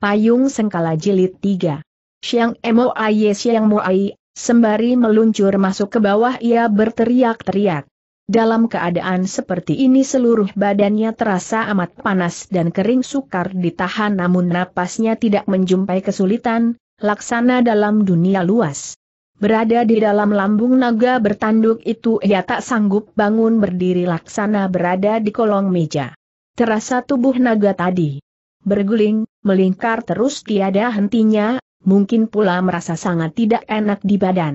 Payung Sengkala Jilid 3. Siang Emo Aye Siang Mo Aye, sembari meluncur masuk ke bawah ia berteriak-teriak. Dalam keadaan seperti ini seluruh badannya terasa amat panas dan kering sukar ditahan namun napasnya tidak menjumpai kesulitan, laksana dalam dunia luas. Berada di dalam lambung naga bertanduk itu ia tak sanggup bangun berdiri laksana berada di kolong meja. Terasa tubuh naga tadi berguling, melingkar terus tiada hentinya, mungkin pula merasa sangat tidak enak di badan.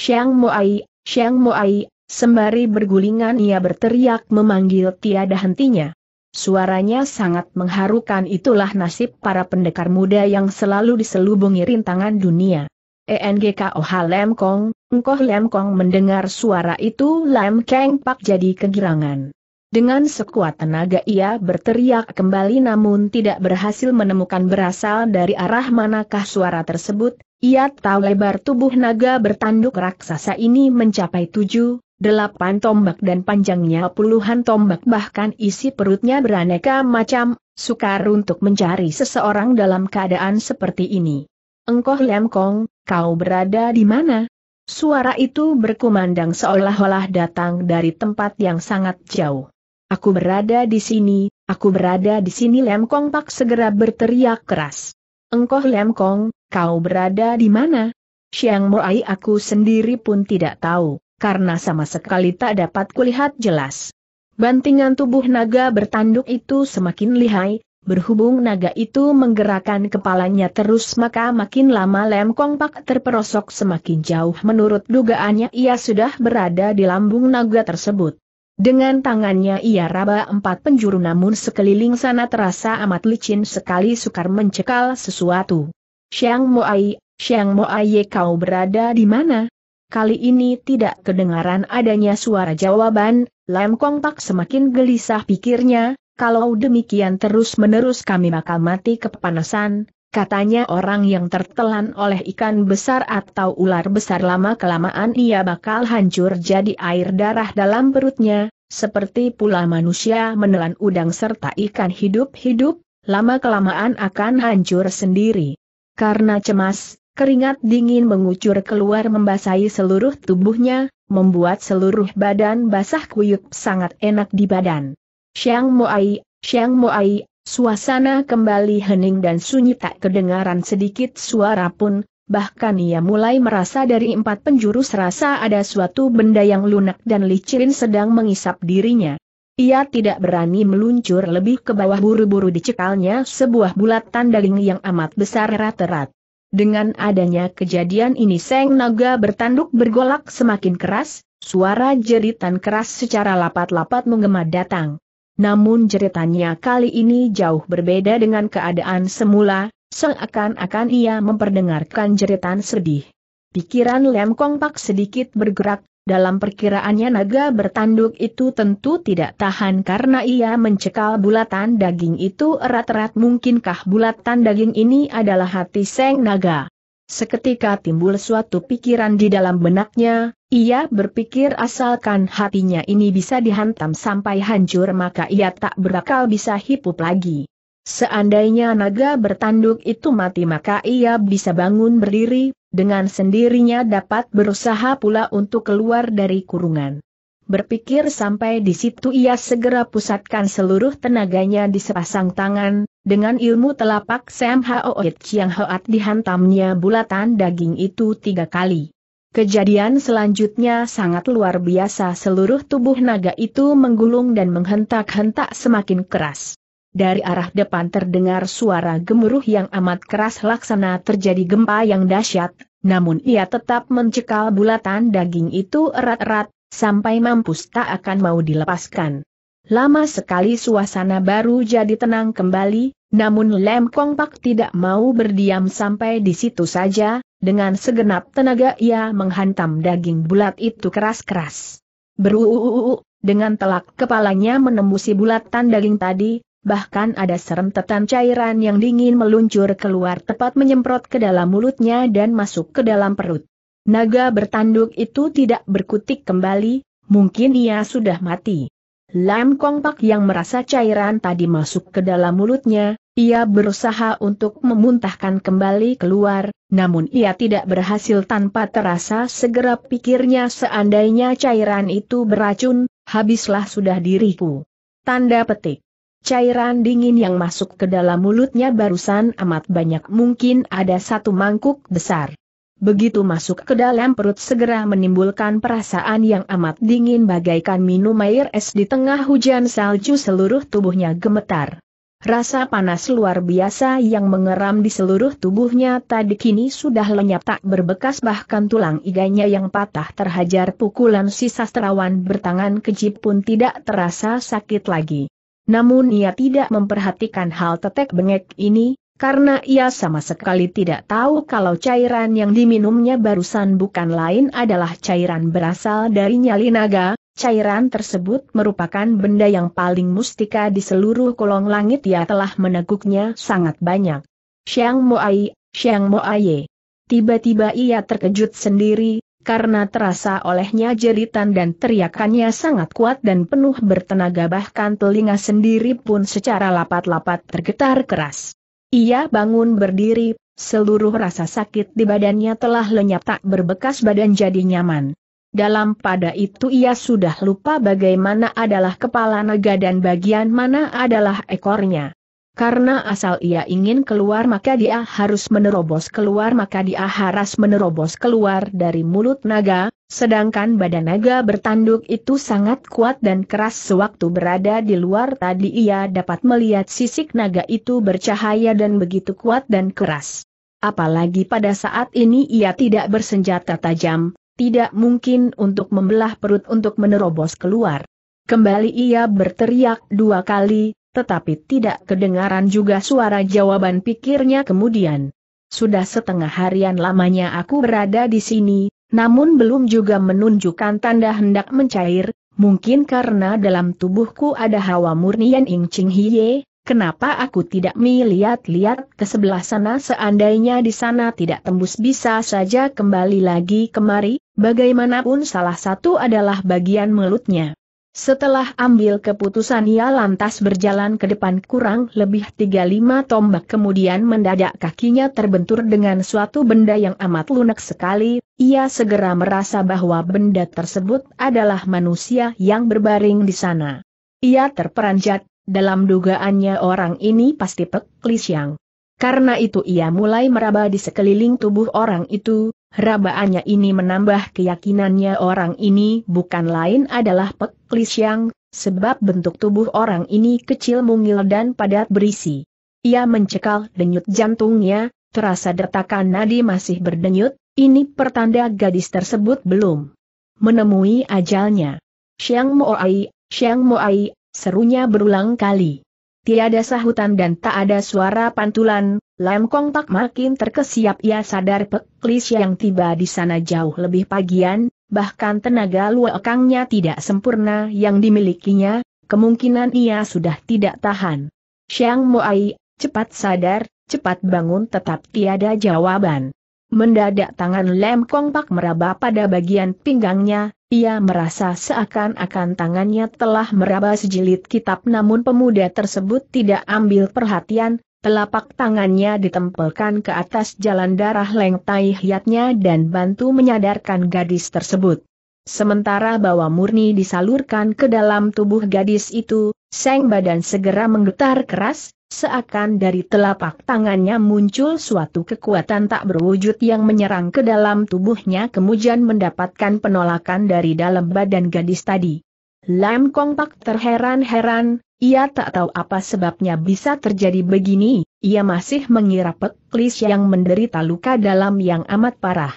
Xiang Moai, Xiang Moai, sembari bergulingan ia berteriak memanggil tiada hentinya. Suaranya sangat mengharukan itulah nasib para pendekar muda yang selalu diselubungi rintangan dunia. ENGKOH Lem Kong, Engkoh Lem Kong mendengar suara itu Lem Keng Pak jadi kegirangan. Dengan sekuat tenaga ia berteriak kembali namun tidak berhasil menemukan berasal dari arah manakah suara tersebut, ia tahu lebar tubuh naga bertanduk raksasa ini mencapai tujuh, delapan tombak dan panjangnya puluhan tombak bahkan isi perutnya beraneka macam, sukar untuk mencari seseorang dalam keadaan seperti ini. Engkoh Lemkong, kau berada di mana? Suara itu berkumandang seolah-olah datang dari tempat yang sangat jauh. Aku berada di sini, aku berada di sini Lem Kong Pak segera berteriak keras. Engkoh Lem Kong, kau berada di mana? Siang Moai aku sendiri pun tidak tahu, karena sama sekali tak dapat kulihat jelas. Bantingan tubuh naga bertanduk itu semakin lihai, berhubung naga itu menggerakkan kepalanya terus maka makin lama Lem Kong Pak terperosok semakin jauh menurut dugaannya ia sudah berada di lambung naga tersebut. Dengan tangannya ia raba empat penjuru namun sekeliling sana terasa amat licin sekali sukar mencekal sesuatu. Xiang Moai, Xiang Moai kau berada di mana? Kali ini tidak kedengaran adanya suara jawaban, Lam Kong Pak semakin gelisah pikirnya, kalau demikian terus-menerus kami bakal mati kepanasan, Katanya orang yang tertelan oleh ikan besar atau ular besar lama-kelamaan ia bakal hancur jadi air darah dalam perutnya, seperti pula manusia menelan udang serta ikan hidup-hidup, lama-kelamaan akan hancur sendiri. Karena cemas, Keringat dingin mengucur keluar membasahi seluruh tubuhnya, membuat seluruh badan basah kuyup sangat enak di badan. Xiang Moai, Xiang Moai, Suasana kembali hening dan sunyi tak kedengaran sedikit suara pun, bahkan ia mulai merasa dari empat penjuru serasa ada suatu benda yang lunak dan licin sedang mengisap dirinya. Ia tidak berani meluncur lebih ke bawah buru-buru dicekalnya sebuah bulatan daging yang amat besar rat-rat. Dengan adanya kejadian ini Seng Naga bertanduk bergolak semakin keras, suara jeritan keras secara lapat-lapat menggema datang. Namun jeritannya kali ini jauh berbeda dengan keadaan semula, seakan-akan ia memperdengarkan jeritan sedih. Pikiran Lem Kong Pak sedikit bergerak, dalam perkiraannya naga bertanduk itu tentu tidak tahan karena ia mencekal bulatan daging itu erat-erat mungkinkah bulatan daging ini adalah hati seng naga. Seketika timbul suatu pikiran di dalam benaknya, ia berpikir asalkan hatinya ini bisa dihantam sampai hancur maka ia tak berakal bisa hipup lagi. Seandainya naga bertanduk itu mati maka ia bisa bangun berdiri, dengan sendirinya dapat berusaha pula untuk keluar dari kurungan. Berpikir sampai di situ ia segera pusatkan seluruh tenaganya di sepasang tangan, dengan ilmu telapak Sam Hao It Chiang Hoat dihantamnya bulatan daging itu tiga kali. Kejadian selanjutnya sangat luar biasa seluruh tubuh naga itu menggulung dan menghentak-hentak semakin keras. Dari arah depan terdengar suara gemuruh yang amat keras laksana terjadi gempa yang dahsyat, namun ia tetap mencekal bulatan daging itu erat-erat, sampai mampus tak akan mau dilepaskan. Lama sekali suasana baru jadi tenang kembali, namun Lem Kong Pak tidak mau berdiam sampai di situ saja, dengan segenap tenaga ia menghantam daging bulat itu keras-keras. Beruuu, dengan telak kepalanya menembusi bulatan daging tadi, bahkan ada serentetan cairan yang dingin meluncur keluar tepat menyemprot ke dalam mulutnya dan masuk ke dalam perut. Naga bertanduk itu tidak berkutik kembali, mungkin ia sudah mati. Lam Kong Pak yang merasa cairan tadi masuk ke dalam mulutnya, ia berusaha untuk memuntahkan kembali keluar, namun ia tidak berhasil tanpa terasa segera pikirnya seandainya cairan itu beracun, habislah sudah diriku. Tanda petik. Cairan dingin yang masuk ke dalam mulutnya barusan amat banyak mungkin ada satu mangkuk besar. Begitu masuk ke dalam perut segera menimbulkan perasaan yang amat dingin bagaikan minum air es di tengah hujan salju seluruh tubuhnya gemetar. Rasa panas luar biasa yang mengeram di seluruh tubuhnya tadi kini sudah lenyap tak berbekas bahkan tulang iganya yang patah terhajar pukulan si sastrawan bertangan kejip pun tidak terasa sakit lagi. Namun ia tidak memperhatikan hal tetek bengek ini, karena ia sama sekali tidak tahu kalau cairan yang diminumnya barusan bukan lain adalah cairan berasal dari nyali naga, Cairan tersebut merupakan benda yang paling mustika di seluruh kolong langit ia telah meneguknya sangat banyak. Xiang Moai, Xiang Moaye. Tiba-tiba ia terkejut sendiri, karena terasa olehnya jeritan dan teriakannya sangat kuat dan penuh bertenaga bahkan telinga sendiri pun secara lapat-lapat tergetar keras. Ia bangun berdiri, seluruh rasa sakit di badannya telah lenyap tak berbekas badan jadi nyaman. Dalam pada itu ia sudah lupa bagaimana adalah kepala naga dan bagian mana adalah ekornya. Karena asal ia ingin keluar maka dia harus menerobos keluar maka dia harus menerobos keluar dari mulut naga, sedangkan badan naga bertanduk itu sangat kuat dan keras sewaktu berada di luar tadi ia dapat melihat sisik naga itu bercahaya dan begitu kuat dan keras. Apalagi pada saat ini ia tidak bersenjata tajam, tidak mungkin untuk membelah perut untuk menerobos keluar. Kembali ia berteriak dua kali, tetapi tidak kedengaran juga suara jawaban pikirnya kemudian. Sudah setengah harian lamanya aku berada di sini, namun belum juga menunjukkan tanda hendak mencair, mungkin karena dalam tubuhku ada hawa murni yang ing ching hiye, kenapa aku tidak melihat-lihat ke sebelah sana seandainya di sana tidak tembus bisa saja kembali lagi kemari? Bagaimanapun salah satu adalah bagian mulutnya. Setelah ambil keputusan ia lantas berjalan ke depan kurang lebih 35 tombak kemudian mendadak kakinya terbentur dengan suatu benda yang amat lunak sekali, ia segera merasa bahwa benda tersebut adalah manusia yang berbaring di sana. Ia terperanjat, dalam dugaannya orang ini pasti Pek yang. Karena itu ia mulai meraba di sekeliling tubuh orang itu, Rabaannya ini menambah keyakinannya orang ini bukan lain adalah Pek yang, sebab bentuk tubuh orang ini kecil mungil dan padat berisi. Ia mencekal denyut jantungnya, terasa detakan nadi masih berdenyut, ini pertanda gadis tersebut belum menemui ajalnya. Siang Moai, Siang Moai, serunya berulang kali. Tiada sahutan dan tak ada suara pantulan, Lam Kong tak makin terkesiap ia sadar peklis yang tiba di sana jauh lebih pagian, bahkan tenaga luakangnya tidak sempurna yang dimilikinya, kemungkinan ia sudah tidak tahan. Xiang Moai, cepat sadar, cepat bangun tetap tiada jawaban. Mendadak tangan Lem Kong Pak meraba pada bagian pinggangnya, ia merasa seakan-akan tangannya telah meraba sejilid kitab namun pemuda tersebut tidak ambil perhatian, Telapak tangannya ditempelkan ke atas jalan darah lengtai hiatnya dan bantu menyadarkan gadis tersebut. Sementara bawa murni disalurkan ke dalam tubuh gadis itu, seng badan segera menggetar keras, seakan dari telapak tangannya muncul suatu kekuatan tak berwujud yang menyerang ke dalam tubuhnya kemudian mendapatkan penolakan dari dalam badan gadis tadi. Lam Kong Pak terheran-heran, ia tak tahu apa sebabnya bisa terjadi begini, ia masih mengira Peklis yang menderita luka dalam yang amat parah.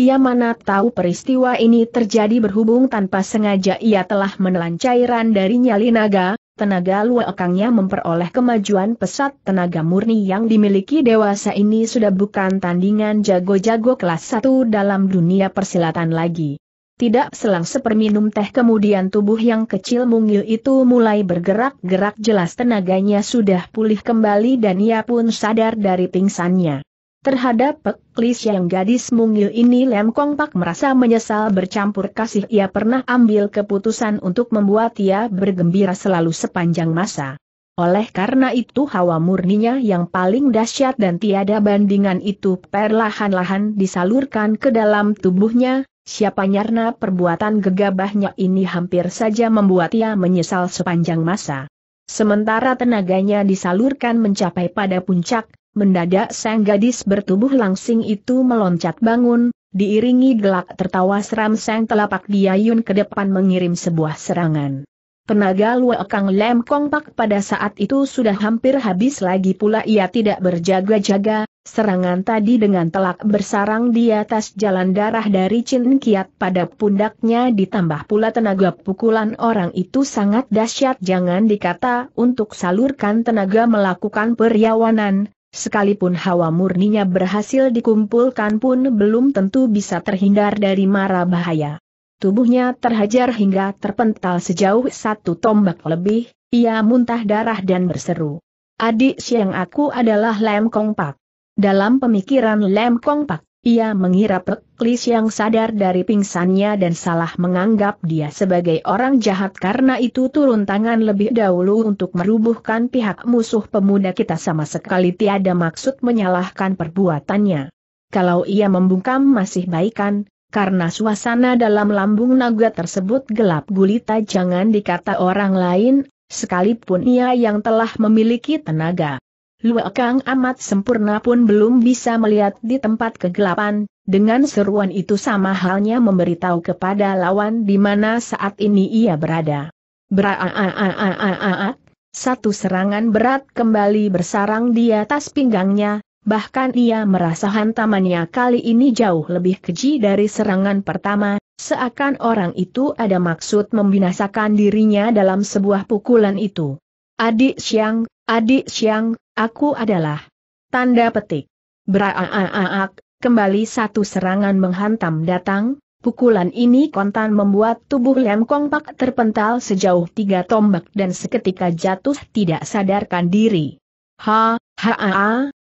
Ia mana tahu peristiwa ini terjadi berhubung tanpa sengaja ia telah menelan cairan dari nyali naga, tenaga luakangnya memperoleh kemajuan pesat tenaga murni yang dimiliki dewasa ini sudah bukan tandingan jago-jago kelas 1 dalam dunia persilatan lagi. Tidak selang seperminum teh kemudian tubuh yang kecil mungil itu mulai bergerak-gerak jelas tenaganya sudah pulih kembali dan ia pun sadar dari pingsannya. Terhadap peklis yang gadis mungil ini Lem Kong Pak merasa menyesal bercampur kasih ia pernah ambil keputusan untuk membuat ia bergembira selalu sepanjang masa. Oleh karena itu hawa murninya yang paling dahsyat dan tiada bandingan itu perlahan-lahan disalurkan ke dalam tubuhnya, Siapa nyarna perbuatan gegabahnya ini hampir saja membuat ia menyesal sepanjang masa. Sementara tenaganya disalurkan mencapai pada puncak, mendadak sang gadis bertubuh langsing itu meloncat bangun, diiringi gelak tertawa seram sang telapak diayun ke depan mengirim sebuah serangan. Tenaga Luo Kang Lem Kongpak pada saat itu sudah hampir habis lagi pula ia tidak berjaga-jaga, Serangan tadi dengan telak bersarang di atas jalan darah dari Chin Kiat pada pundaknya ditambah pula tenaga pukulan orang itu sangat dahsyat jangan dikata untuk salurkan tenaga melakukan perlawanan, sekalipun hawa murninya berhasil dikumpulkan pun belum tentu bisa terhindar dari mara bahaya. Tubuhnya terhajar hingga terpental sejauh satu tombak lebih, ia muntah darah dan berseru. Adik siang aku adalah Lem Kong Pak. Dalam pemikiran Lem Kong Pak, ia mengira Peklis yang sadar dari pingsannya dan salah menganggap dia sebagai orang jahat karena itu turun tangan lebih dahulu untuk merubuhkan pihak musuh pemuda kita sama sekali tiada maksud menyalahkan perbuatannya. Kalau ia membungkam masih baikan, karena suasana dalam lambung naga tersebut gelap gulita jangan dikata orang lain, sekalipun ia yang telah memiliki tenaga. Luo Kang amat sempurna pun belum bisa melihat di tempat kegelapan, dengan seruan itu sama halnya memberitahu kepada lawan di mana saat ini ia berada. Beraaaaaaaaak, satu serangan berat kembali bersarang di atas pinggangnya, bahkan ia merasa hantamannya kali ini jauh lebih keji dari serangan pertama, seakan orang itu ada maksud membinasakan dirinya dalam sebuah pukulan itu. Adik Siang, Adik Siang, aku adalah. Tanda petik. Beraaak, kembali satu serangan menghantam datang, Pukulan ini kontan membuat tubuh Lem Kong Pak terpental sejauh tiga tombak dan seketika jatuh tidak sadarkan diri. Ha, ha a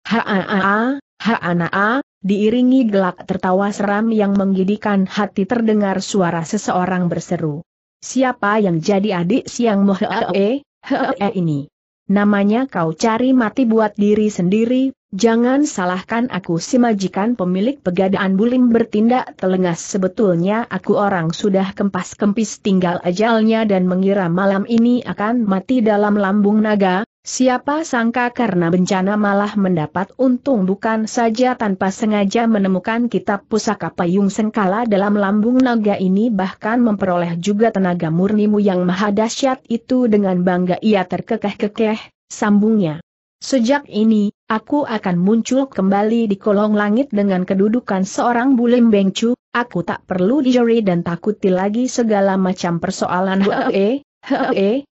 a, ha a diiringi gelak tertawa seram yang menggidikan hati terdengar suara seseorang berseru. Siapa yang jadi adik siang mohe e, he e ini? Namanya kau cari mati buat diri sendiri, jangan salahkan aku si majikan pemilik pegadaan bulim bertindak telengas sebetulnya aku orang sudah kempas-kempis tinggal ajalnya dan mengira malam ini akan mati dalam lambung naga, Siapa sangka karena bencana malah mendapat untung bukan saja tanpa sengaja menemukan kitab pusaka payung sengkala dalam lambung naga ini bahkan memperoleh juga tenaga murnimu yang maha dahsyat itu dengan bangga ia terkekeh-kekeh, sambungnya. Sejak ini, aku akan muncul kembali di kolong langit dengan kedudukan seorang bulim bengcu, aku tak perlu dijeri dan takuti lagi segala macam persoalan hee,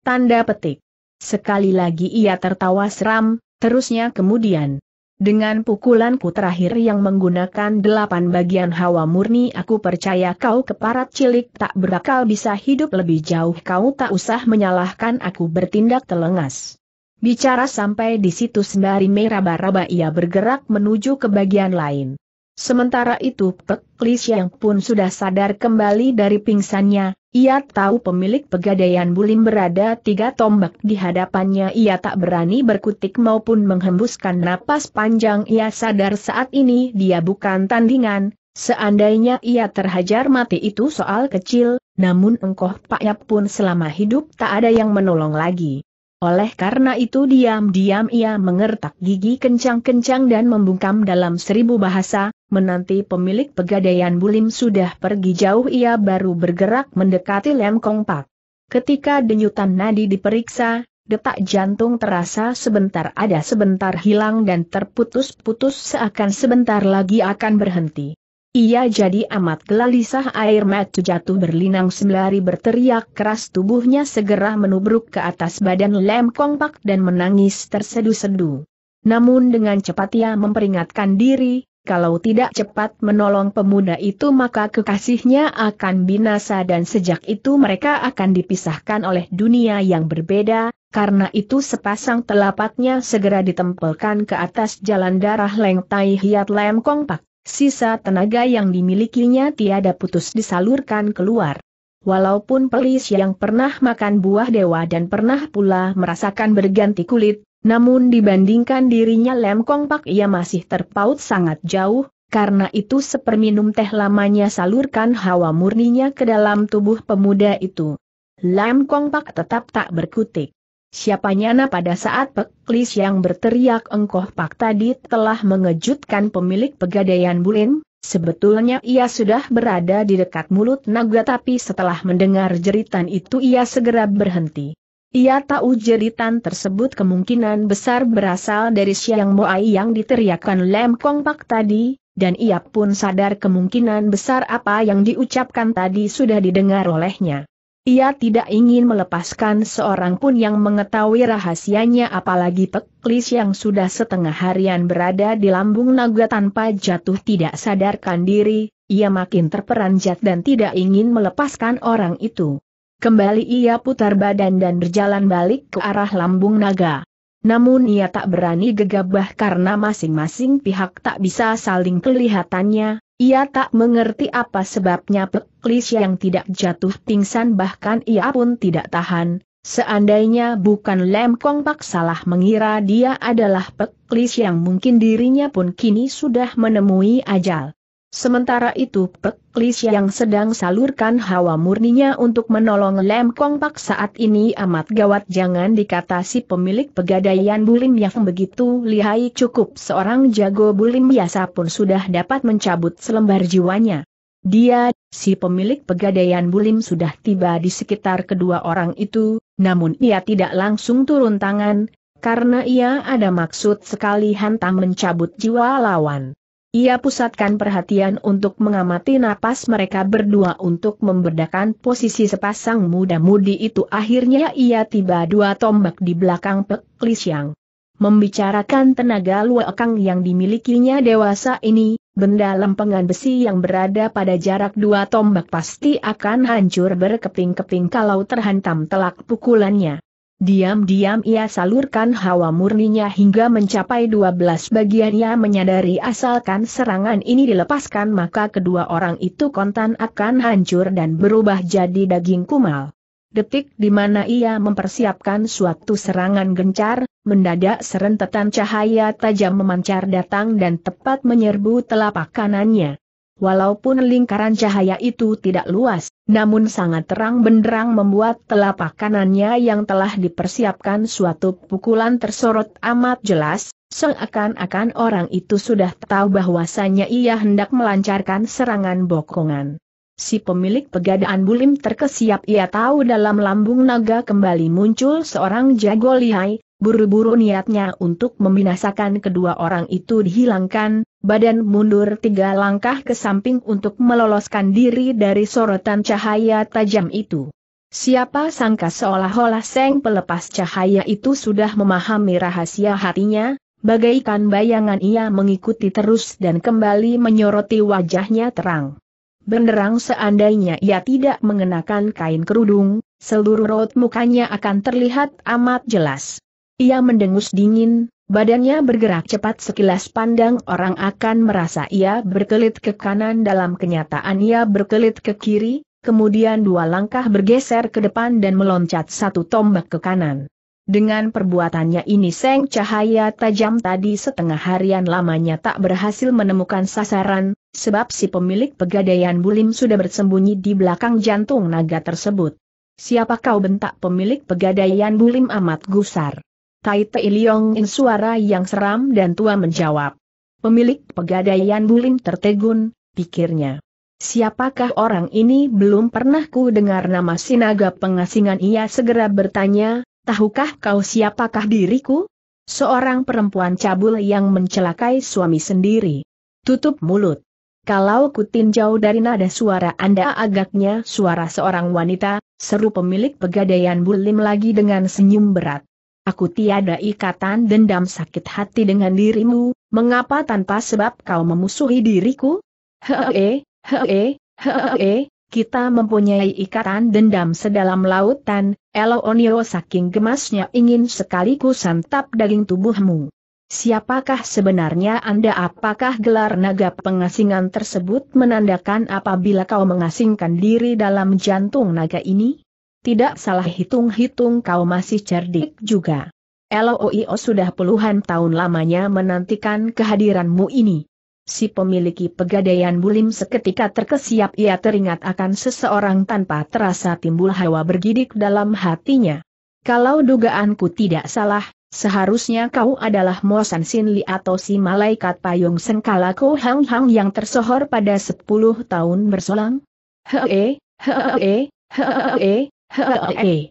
Tanda petik. Sekali lagi ia tertawa seram, terusnya kemudian. Dengan pukulanku terakhir yang menggunakan delapan bagian hawa murni aku percaya kau keparat cilik tak berakal bisa hidup lebih jauh kau tak usah menyalahkan aku bertindak telengas. Bicara sampai di situ sembari meraba-raba ia bergerak menuju ke bagian lain. Sementara itu Pek yang pun sudah sadar kembali dari pingsannya, ia tahu pemilik pegadaian Bulim berada tiga tombak di hadapannya ia tak berani berkutik maupun menghembuskan napas panjang ia sadar saat ini dia bukan tandingan, seandainya ia terhajar mati itu soal kecil, namun engkoh paknya pun selama hidup tak ada yang menolong lagi. Oleh karena itu diam-diam ia mengertak gigi kencang-kencang dan membungkam dalam seribu bahasa, menanti pemilik pegadaian Bulim sudah pergi jauh ia baru bergerak mendekati Lem Pak. Ketika denyutan nadi diperiksa, detak jantung terasa sebentar ada sebentar hilang dan terputus-putus seakan sebentar lagi akan berhenti. Ia jadi amat gelisah air mata jatuh berlinang sembari berteriak keras tubuhnya segera menubruk ke atas badan lem kompak dan menangis terseduh-seduh. Namun dengan cepat ia memperingatkan diri, kalau tidak cepat menolong pemuda itu maka kekasihnya akan binasa dan sejak itu mereka akan dipisahkan oleh dunia yang berbeda, karena itu sepasang telapaknya segera ditempelkan ke atas jalan darah Leng Tai Hiat Lem Kongpak, sisa tenaga yang dimilikinya tiada putus disalurkan keluar. Walaupun pelis yang pernah makan buah dewa dan pernah pula merasakan berganti kulit, namun dibandingkan dirinya Lem Kong Pak ia masih terpaut sangat jauh, karena itu seperminum teh lamanya salurkan hawa murninya ke dalam tubuh pemuda itu. Lam Kong Pak tetap tak berkutik. Siapanya na pada saat peklis yang berteriak engkoh pak tadi telah mengejutkan pemilik pegadaian Bulin, sebetulnya ia sudah berada di dekat mulut naga tapi setelah mendengar jeritan itu ia segera berhenti. Ia tahu jeritan tersebut kemungkinan besar berasal dari Siang Moai yang diteriakkan Lem Kong Pak tadi, dan ia pun sadar kemungkinan besar apa yang diucapkan tadi sudah didengar olehnya. Ia tidak ingin melepaskan seorang pun yang mengetahui rahasianya apalagi peklis yang sudah setengah harian berada di lambung naga tanpa jatuh tidak sadarkan diri, ia makin terperanjat dan tidak ingin melepaskan orang itu. Kembali ia putar badan dan berjalan balik ke arah lambung naga. Namun ia tak berani gegabah karena masing-masing pihak tak bisa saling kelihatannya, ia tak mengerti apa sebabnya Peklis yang tidak jatuh pingsan bahkan ia pun tidak tahan, seandainya bukan Lem Kong Pak salah mengira dia adalah Peklis yang mungkin dirinya pun kini sudah menemui ajal. Sementara itu Pek Lis yang sedang salurkan hawa murninya untuk menolong Lem Kong Pak saat ini amat gawat jangan dikata si pemilik pegadaian bulim yang begitu lihai cukup seorang jago bulim biasa pun sudah dapat mencabut selembar jiwanya. Dia, si pemilik pegadaian bulim sudah tiba di sekitar kedua orang itu, namun ia tidak langsung turun tangan, karena ia ada maksud sekali hantam mencabut jiwa lawan. Ia pusatkan perhatian untuk mengamati napas mereka berdua untuk membedakan posisi sepasang muda-mudi itu. Akhirnya ia tiba dua tombak di belakang Pek yang Membicarakan tenaga luakang yang dimilikinya dewasa ini, benda lempengan besi yang berada pada jarak dua tombak pasti akan hancur berkeping-keping kalau terhantam telak pukulannya. Diam-diam ia salurkan hawa murninya hingga mencapai 12 bagian ia menyadari asalkan serangan ini dilepaskan maka kedua orang itu kontan akan hancur dan berubah jadi daging kumal. Detik di mana ia mempersiapkan suatu serangan gencar, mendadak serentetan cahaya tajam memancar datang dan tepat menyerbu telapak kanannya. Walaupun lingkaran cahaya itu tidak luas, namun sangat terang benderang membuat telapak kanannya yang telah dipersiapkan suatu pukulan tersorot amat jelas, seakan-akan orang itu sudah tahu bahwasannya ia hendak melancarkan serangan bokongan. Si pemilik pegadaan bulim terkesiap ia tahu dalam lambung naga kembali muncul seorang jago lihai, buru-buru niatnya untuk membinasakan kedua orang itu dihilangkan, badan mundur tiga langkah ke samping untuk meloloskan diri dari sorotan cahaya tajam itu. Siapa sangka seolah-olah Seng pelepas cahaya itu sudah memahami rahasia hatinya, bagaikan bayangan ia mengikuti terus dan kembali menyoroti wajahnya terang. Benderang seandainya ia tidak mengenakan kain kerudung, seluruh rot mukanya akan terlihat amat jelas. Ia mendengus dingin, Badannya bergerak cepat sekilas pandang orang akan merasa ia berkelit ke kanan dalam kenyataan ia berkelit ke kiri, kemudian dua langkah bergeser ke depan dan meloncat satu tombak ke kanan. Dengan perbuatannya ini Seng Cahaya tajam tadi setengah harian lamanya tak berhasil menemukan sasaran, sebab si pemilik pegadaian bulim sudah bersembunyi di belakang jantung naga tersebut. Siapa kau bentak pemilik pegadaian bulim amat gusar? Tai Tei Leong In suara yang seram dan tua menjawab. Pemilik pegadaian Bulim tertegun, pikirnya. Siapakah orang ini belum pernah ku dengar nama sinaga pengasingan ia segera bertanya, tahukah kau siapakah diriku? Seorang perempuan cabul yang mencelakai suami sendiri. Tutup mulut. Kalau ku tinjau dari nada suara Anda agaknya suara seorang wanita, seru pemilik pegadaian bulim lagi dengan senyum berat. Aku tiada ikatan dendam sakit hati dengan dirimu, mengapa tanpa sebab kau memusuhi diriku? Hee, hee, hee, kita mempunyai ikatan dendam sedalam lautan, Elo Onio saking gemasnya ingin sekali ku santap daging tubuhmu. Siapakah sebenarnya Anda apakah gelar naga pengasingan tersebut menandakan apabila kau mengasingkan diri dalam jantung naga ini? Tidak salah hitung-hitung kau masih cerdik juga. LOIO sudah puluhan tahun lamanya menantikan kehadiranmu ini. Si pemiliki pegadaian bulim seketika terkesiap ia teringat akan seseorang tanpa terasa timbul hawa bergidik dalam hatinya. Kalau dugaanku tidak salah, seharusnya kau adalah Sin Sinli atau si malaikat payung sengkala Ko Hang Hang yang tersohor pada sepuluh tahun berselang? Hee, hee, hee, Hehehe. Eh. Eh.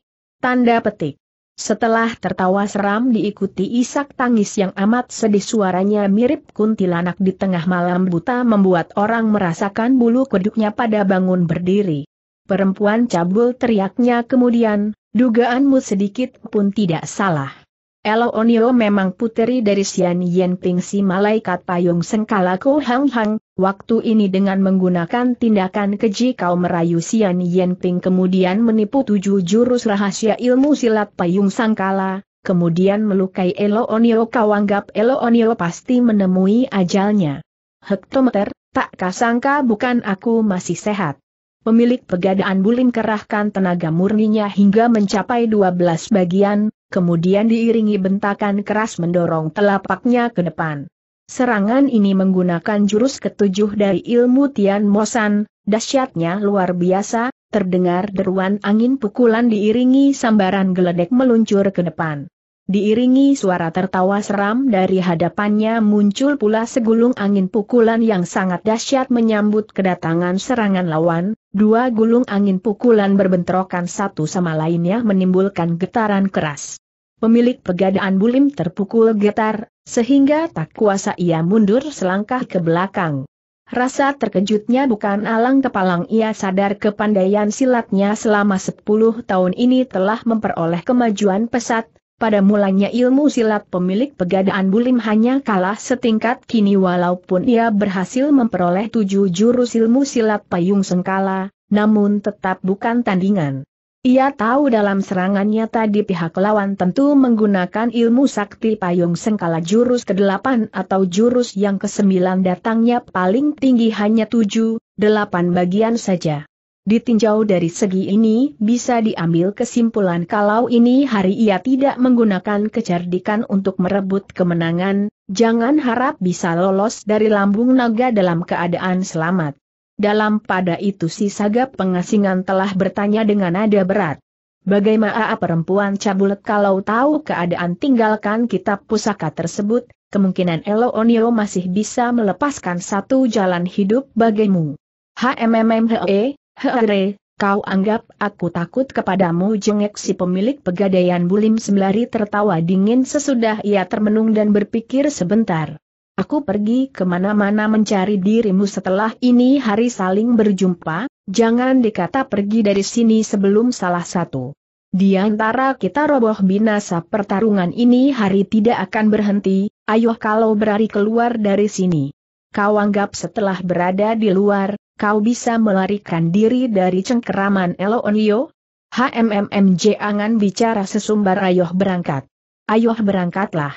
Tanda petik. Setelah tertawa seram diikuti isak tangis yang amat sedih suaranya mirip kuntilanak di tengah malam buta membuat orang merasakan bulu kuduknya pada bangun berdiri. Perempuan cabul teriaknya kemudian, dugaanmu sedikit pun tidak salah. Elo Onio memang puteri dari Sian Yen Ping si malaikat payung sengkala Ko Hang Hang, waktu ini dengan menggunakan tindakan keji kau merayu Sian Yen Ping kemudian menipu tujuh jurus rahasia ilmu silat payung sangkala, kemudian melukai Elo Onio kau anggap Elo Onio pasti menemui ajalnya. Hektometer, tak kasangka bukan aku masih sehat. Pemilik pegadaan Bulim kerahkan tenaga murninya hingga mencapai 12 bagian, kemudian diiringi bentakan keras mendorong telapaknya ke depan. Serangan ini menggunakan jurus ketujuh dari ilmu Tian Mosan, dahsyatnya luar biasa, terdengar deruan angin pukulan diiringi sambaran geledek meluncur ke depan. Diiringi suara tertawa seram dari hadapannya muncul pula segulung angin pukulan yang sangat dahsyat menyambut kedatangan serangan lawan, dua gulung angin pukulan berbentrokan satu sama lainnya menimbulkan getaran keras. Pemilik pegadaan bulim terpukul getar, sehingga tak kuasa ia mundur selangkah ke belakang. Rasa terkejutnya bukan alang kepalang ia sadar kepandaian silatnya selama 10 tahun ini telah memperoleh kemajuan pesat, pada mulanya ilmu silat pemilik pegadaan Bulim hanya kalah setingkat kini walaupun ia berhasil memperoleh tujuh jurus ilmu silat payung sengkala, namun tetap bukan tandingan. Ia tahu dalam serangannya tadi pihak lawan tentu menggunakan ilmu sakti payung sengkala jurus ke-8 atau jurus yang ke-9 datangnya paling tinggi hanya 7, 8 bagian saja. Ditinjau dari segi ini, bisa diambil kesimpulan kalau ini hari ia tidak menggunakan kecerdikan untuk merebut kemenangan, jangan harap bisa lolos dari lambung naga dalam keadaan selamat. Dalam pada itu si sagap pengasingan telah bertanya dengan nada berat. Bagaimana perempuan cabul kalau tahu keadaan tinggalkan kitab pusaka tersebut, kemungkinan Elo Onio masih bisa melepaskan satu jalan hidup bagimu. HMMMHE, Hehehe, kau anggap aku takut kepadamu jengek si pemilik pegadaian bulim sembari tertawa dingin sesudah ia termenung dan berpikir sebentar. Aku pergi kemana-mana mencari dirimu setelah ini hari saling berjumpa, jangan dikata pergi dari sini sebelum salah satu. Di antara kita roboh binasa pertarungan ini hari tidak akan berhenti, ayo kalau berari keluar dari sini. Kau anggap setelah berada di luar, kau bisa melarikan diri dari cengkeraman Elo Onyo? Hmmm, Jangan bicara sesumbar ayoh berangkat. Ayoh berangkatlah.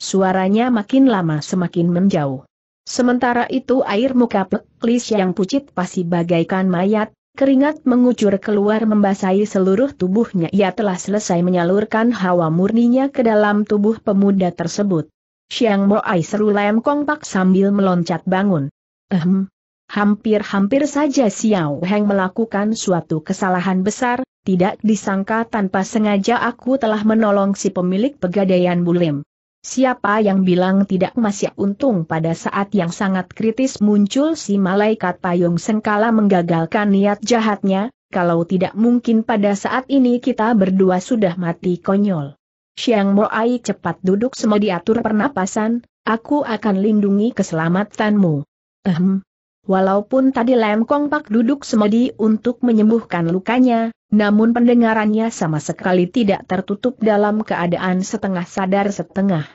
Suaranya makin lama semakin menjauh. Sementara itu air muka peklis yang pucit pasti bagaikan mayat, keringat mengucur keluar membasahi seluruh tubuhnya. Ia telah selesai menyalurkan hawa murninya ke dalam tubuh pemuda tersebut. Siang Moai seru lem kompak sambil meloncat bangun. Ehem, Hampir-hampir saja Xiao Heng melakukan suatu kesalahan besar, tidak disangka tanpa sengaja aku telah menolong si pemilik pegadaian Bulim. Siapa yang bilang tidak masih untung pada saat yang sangat kritis muncul si malaikat payung sengkala menggagalkan niat jahatnya, kalau tidak mungkin pada saat ini kita berdua sudah mati konyol. Siang Moai cepat duduk semua diatur pernapasan, aku akan lindungi keselamatanmu. Ehem, Walaupun tadi Lem Kong Pak duduk semedi untuk menyembuhkan lukanya, namun pendengarannya sama sekali tidak tertutup dalam keadaan setengah sadar setengah.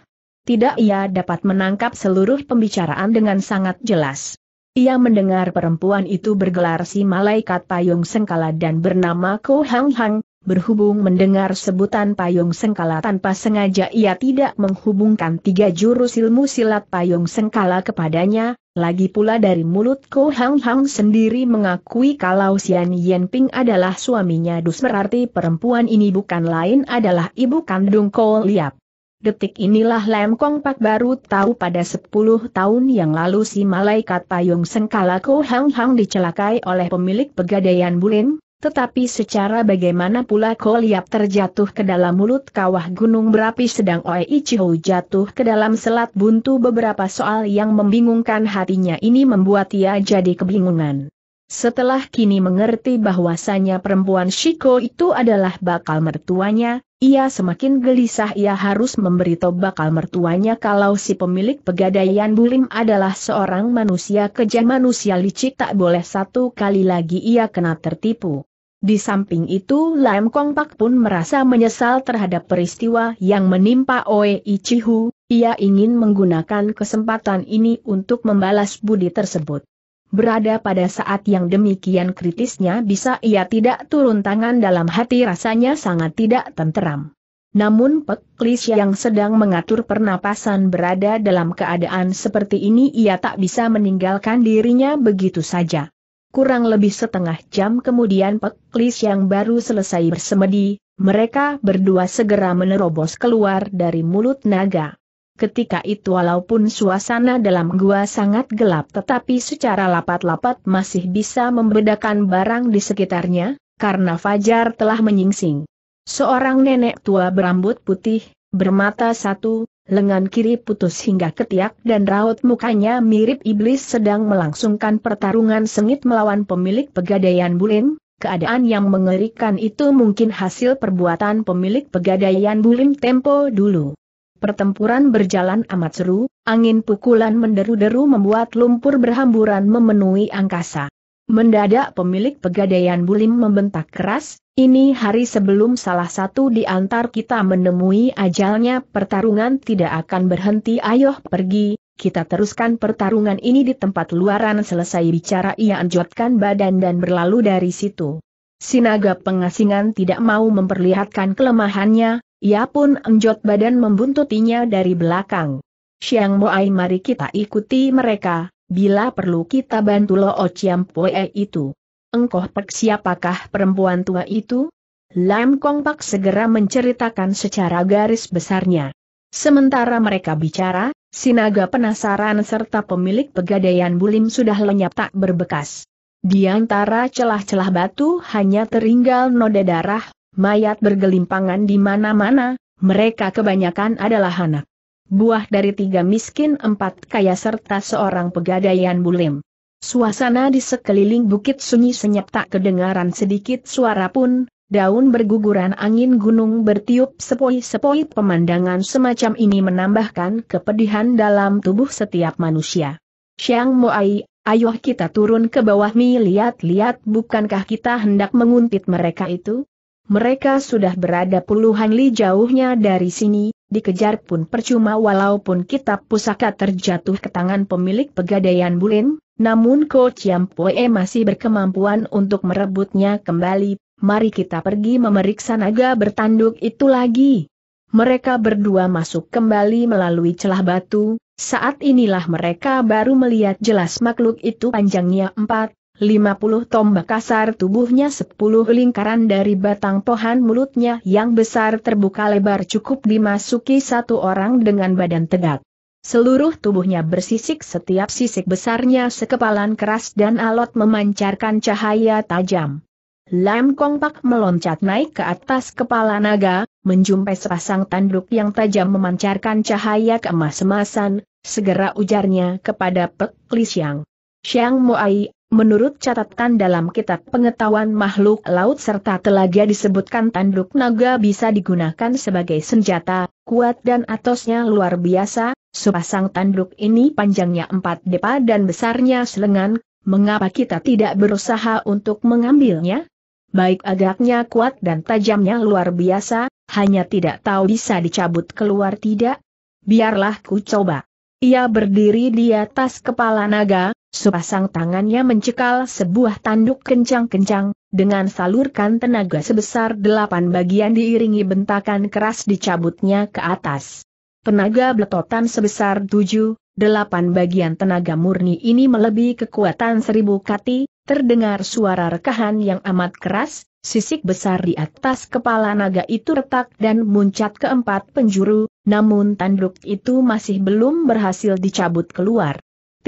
Tidak ia dapat menangkap seluruh pembicaraan dengan sangat jelas. Ia mendengar perempuan itu bergelar si malaikat payung sengkala dan bernama Ko Hang Hang, Berhubung mendengar sebutan payung sengkala tanpa sengaja ia tidak menghubungkan tiga jurus ilmu silat payung sengkala kepadanya, lagi pula dari mulut Ko Hang Hang sendiri mengakui kalau Xian Yen Ping adalah suaminya dus berarti perempuan ini bukan lain adalah ibu kandung Ko Liap. Detik inilah Lem Kong Pak baru tahu pada 10 tahun yang lalu si malaikat payung sengkala Ko Hang Hang dicelakai oleh pemilik pegadaian Bulin, tetapi secara bagaimana pula kau Koliap terjatuh ke dalam mulut kawah gunung berapi sedang Oe Ichiho jatuh ke dalam selat buntu beberapa soal yang membingungkan hatinya ini membuat ia jadi kebingungan. Setelah kini mengerti bahwasannya perempuan Shiko itu adalah bakal mertuanya, ia semakin gelisah ia harus memberitahu bakal mertuanya kalau si pemilik pegadaian Bulim adalah seorang manusia kejam manusia licik tak boleh satu kali lagi ia kena tertipu. Di samping itu Lam Kong Pak pun merasa menyesal terhadap peristiwa yang menimpa Oe Ichihu, ia ingin menggunakan kesempatan ini untuk membalas budi tersebut. Berada pada saat yang demikian kritisnya bisa ia tidak turun tangan dalam hati rasanya sangat tidak tenteram. Namun peklis yang sedang mengatur pernapasan berada dalam keadaan seperti ini ia tak bisa meninggalkan dirinya begitu saja. Kurang lebih setengah jam kemudian Peklis yang baru selesai bersemedi, mereka berdua segera menerobos keluar dari mulut naga. Ketika itu walaupun suasana dalam gua sangat gelap tetapi secara lapat-lapat masih bisa membedakan barang di sekitarnya, karena Fajar telah menyingsing. Seorang nenek tua berambut putih, bermata satu, lengan kiri putus hingga ketiak dan raut mukanya mirip iblis sedang melangsungkan pertarungan sengit melawan pemilik pegadaian Bulim. Keadaan yang mengerikan itu mungkin hasil perbuatan pemilik pegadaian Bulim tempo dulu. Pertempuran berjalan amat seru, angin pukulan menderu-deru membuat lumpur berhamburan memenuhi angkasa. Mendadak pemilik pegadaian Bulim membentak keras, ini hari sebelum salah satu di antar kita menemui ajalnya pertarungan tidak akan berhenti Ayoh pergi, kita teruskan pertarungan ini di tempat luaran selesai bicara ia anjotkan badan dan berlalu dari situ. Sinaga pengasingan tidak mau memperlihatkan kelemahannya, ia pun enjot badan membuntutinya dari belakang. Siang Moai mari kita ikuti mereka, bila perlu kita bantu Lo oh poe itu. Engkoh Pek siapakah perempuan tua itu? Lam Kong Pak segera menceritakan secara garis besarnya. Sementara mereka bicara, sinaga penasaran serta pemilik pegadaian bulim sudah lenyap tak berbekas. Di antara celah-celah batu hanya teringgal noda darah, mayat bergelimpangan di mana-mana, mereka kebanyakan adalah anak buah dari tiga miskin empat kaya serta seorang pegadaian bulim. Suasana di sekeliling bukit sunyi senyap tak kedengaran sedikit suara pun, daun berguguran angin gunung bertiup sepoi-sepoi pemandangan semacam ini menambahkan kepedihan dalam tubuh setiap manusia. Siang Moai, ayo kita turun ke bawah mi lihat-lihat bukankah kita hendak menguntit mereka itu? Mereka sudah berada puluhan li jauhnya dari sini, dikejar pun percuma walaupun kitab pusaka terjatuh ke tangan pemilik pegadaian Bulin, namun Ko Chiam Pue masih berkemampuan untuk merebutnya kembali, mari kita pergi memeriksa naga bertanduk itu lagi. Mereka berdua masuk kembali melalui celah batu, saat inilah mereka baru melihat jelas makhluk itu panjangnya empat 50 tombak kasar tubuhnya 10 lingkaran dari batang pohon mulutnya yang besar terbuka lebar cukup dimasuki satu orang dengan badan tegak. Seluruh tubuhnya bersisik setiap sisik besarnya sekepalan keras dan alot memancarkan cahaya tajam. Lam Kong Pak meloncat naik ke atas kepala naga, menjumpai sepasang tanduk yang tajam memancarkan cahaya keemas-emasan, segera ujarnya kepada Pek Li Xiang. Xiang Muai, Menurut catatan dalam kitab pengetahuan makhluk laut serta telaga disebutkan tanduk naga bisa digunakan sebagai senjata, kuat dan atosnya luar biasa, sepasang tanduk ini panjangnya empat depa dan besarnya selengan, mengapa kita tidak berusaha untuk mengambilnya? Baik agaknya kuat dan tajamnya luar biasa, hanya tidak tahu bisa dicabut keluar tidak? Biarlah ku coba. Ia berdiri di atas kepala naga, Sepasang tangannya mencekal sebuah tanduk kencang-kencang, dengan salurkan tenaga sebesar delapan bagian diiringi bentakan keras dicabutnya ke atas. Tenaga beletotan sebesar tujuh, delapan bagian tenaga murni ini melebihi kekuatan seribu kati, terdengar suara rekahan yang amat keras, sisik besar di atas kepala naga itu retak dan muncat keempat penjuru, namun tanduk itu masih belum berhasil dicabut keluar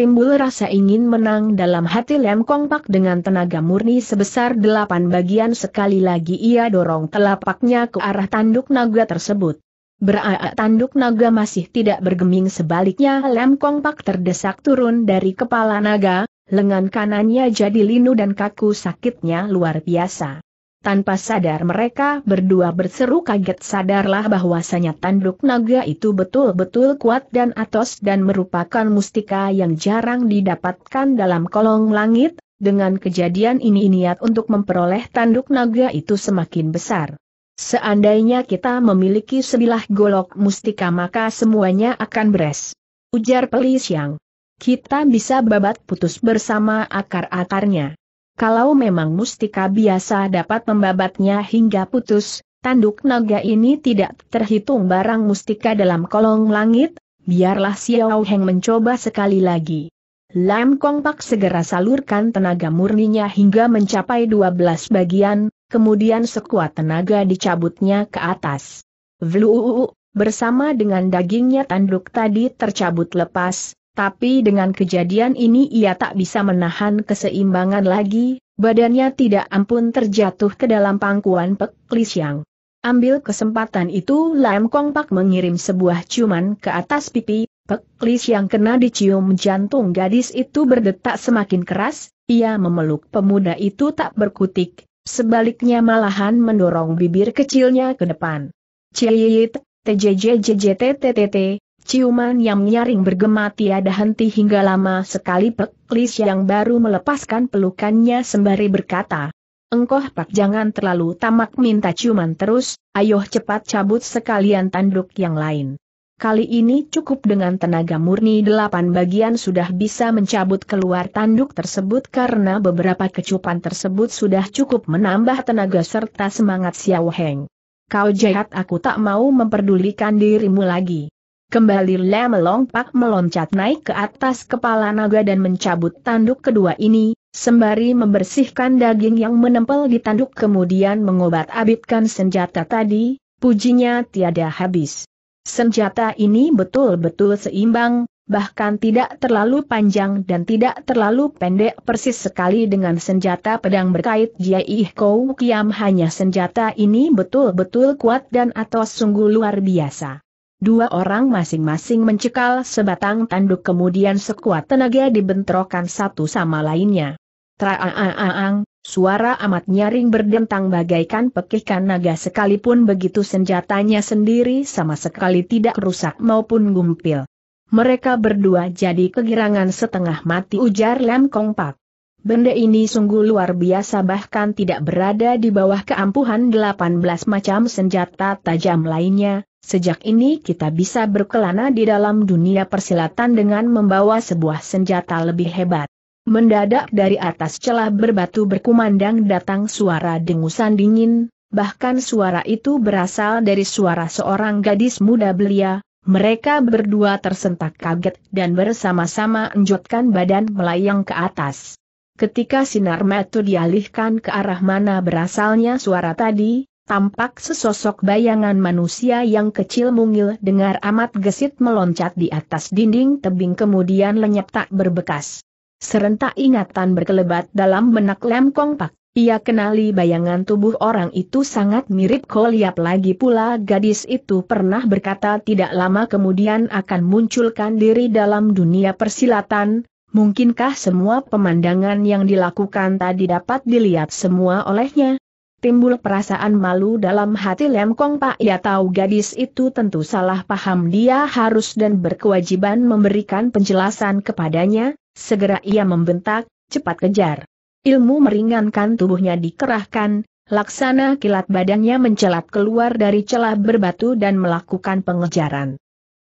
timbul rasa ingin menang dalam hati Lem Kong Pak dengan tenaga murni sebesar delapan bagian sekali lagi ia dorong telapaknya ke arah tanduk naga tersebut. Beraa tanduk naga masih tidak bergeming sebaliknya Lem Kong Pak terdesak turun dari kepala naga, lengan kanannya jadi linu dan kaku sakitnya luar biasa. Tanpa sadar mereka berdua berseru kaget sadarlah bahwasanya tanduk naga itu betul-betul kuat dan atos dan merupakan mustika yang jarang didapatkan dalam kolong langit, dengan kejadian ini niat untuk memperoleh tanduk naga itu semakin besar. Seandainya kita memiliki sebilah golok mustika maka semuanya akan beres. Ujar Pelis yang Kita bisa babat putus bersama akar-akarnya kalau memang mustika biasa dapat membabatnya hingga putus, tanduk naga ini tidak terhitung barang mustika dalam kolong langit, biarlah Xiao Heng mencoba sekali lagi. Lam Kong Pak segera salurkan tenaga murninya hingga mencapai 12 bagian, kemudian sekuat tenaga dicabutnya ke atas. Vluu, bersama dengan dagingnya tanduk tadi tercabut lepas, tapi dengan kejadian ini ia tak bisa menahan keseimbangan lagi, badannya tidak ampun terjatuh ke dalam pangkuan Pek Lisiang. Ambil kesempatan itu Lam Kong Pak mengirim sebuah ciuman ke atas pipi, Pek Lisiang kena dicium jantung gadis itu berdetak semakin keras, ia memeluk pemuda itu tak berkutik, sebaliknya malahan mendorong bibir kecilnya ke depan. Ciet, TJJJJTTTT, Ciuman yang nyaring bergema tiada henti hingga lama sekali Peklis yang baru melepaskan pelukannya sembari berkata. Engkoh pak jangan terlalu tamak minta ciuman terus, ayo cepat cabut sekalian tanduk yang lain. Kali ini cukup dengan tenaga murni delapan bagian sudah bisa mencabut keluar tanduk tersebut karena beberapa kecupan tersebut sudah cukup menambah tenaga serta semangat Xiao Heng. Kau jahat aku tak mau memperdulikan dirimu lagi. Kembali le melompat meloncat naik ke atas kepala naga dan mencabut tanduk kedua ini, sembari membersihkan daging yang menempel di tanduk kemudian mengobat-abitkan senjata tadi, pujinya tiada habis. Senjata ini betul-betul seimbang, bahkan tidak terlalu panjang dan tidak terlalu pendek persis sekali dengan senjata pedang berkait Jai Kou Kiam hanya senjata ini betul-betul kuat dan atau sungguh luar biasa. Dua orang masing-masing mencekal sebatang tanduk kemudian sekuat tenaga dibentrokan satu sama lainnya. Traaang, suara amat nyaring berdentang bagaikan pekikan naga sekalipun begitu senjatanya sendiri sama sekali tidak rusak maupun gumpil. Mereka berdua jadi kegirangan setengah mati ujar Lam Kong Pak. Benda ini sungguh luar biasa bahkan tidak berada di bawah keampuhan 18 macam senjata tajam lainnya, Sejak ini kita bisa berkelana di dalam dunia persilatan dengan membawa sebuah senjata lebih hebat. Mendadak dari atas celah berbatu berkumandang datang suara dengusan dingin, bahkan suara itu berasal dari suara seorang gadis muda belia, mereka berdua tersentak kaget dan bersama-sama enjotkan badan melayang ke atas. Ketika sinar metu dialihkan ke arah mana berasalnya suara tadi, tampak sesosok bayangan manusia yang kecil mungil dengar amat gesit meloncat di atas dinding tebing kemudian lenyap tak berbekas. Serentak ingatan berkelebat dalam benak Lem kongpak, Ia kenali bayangan tubuh orang itu sangat mirip Koliap lagi pula gadis itu pernah berkata tidak lama kemudian akan munculkan diri dalam dunia persilatan, Mungkinkah semua pemandangan yang dilakukan tadi dapat dilihat semua olehnya? timbul perasaan malu dalam hati Lem Kong Pak ia tahu gadis itu tentu salah paham dia harus dan berkewajiban memberikan penjelasan kepadanya, segera ia membentak, cepat kejar. Ilmu meringankan tubuhnya dikerahkan, laksana kilat badannya mencelat keluar dari celah berbatu dan melakukan pengejaran.